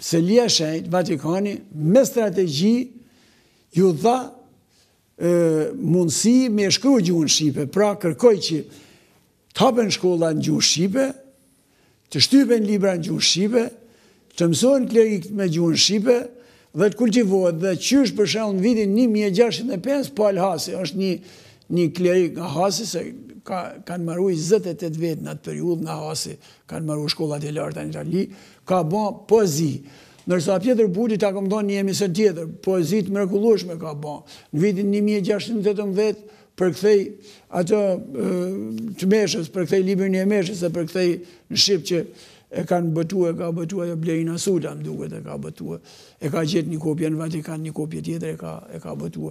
se lija shenjt, Vatikani, me strategji, ju dha mundësi me shkru gjuhën Shqipe, pra kërkoj që tapen shkolla në gjuhën Shqipe, të shtypen libra në gjuhën Shqipe, të mësojnë klerik me gjuhën Shqipe, dhe të kultivohet dhe qysh për shenjë në vitin 1605, Paul po alhasi, është një klerik nga Hasi, se kanë mëru i 28 vetë në atë periud në hasi, kanë mëru shkollat e lartë në Itali, ka ba poezi. Nërsa Pjetër Budi ta këmdo një emisën tjetër, poezi të mërkullushme ka ba. Në vitin 1618 vetë, atë të meshës, për libër një meshës, dhe për në Shqipë që e kanë bëtu, e ka bëtu, e blejnë asuta, e ka bëtu, e ka gjithë një kopje në Vatikan, një kopje tjetër, e ka bëtu,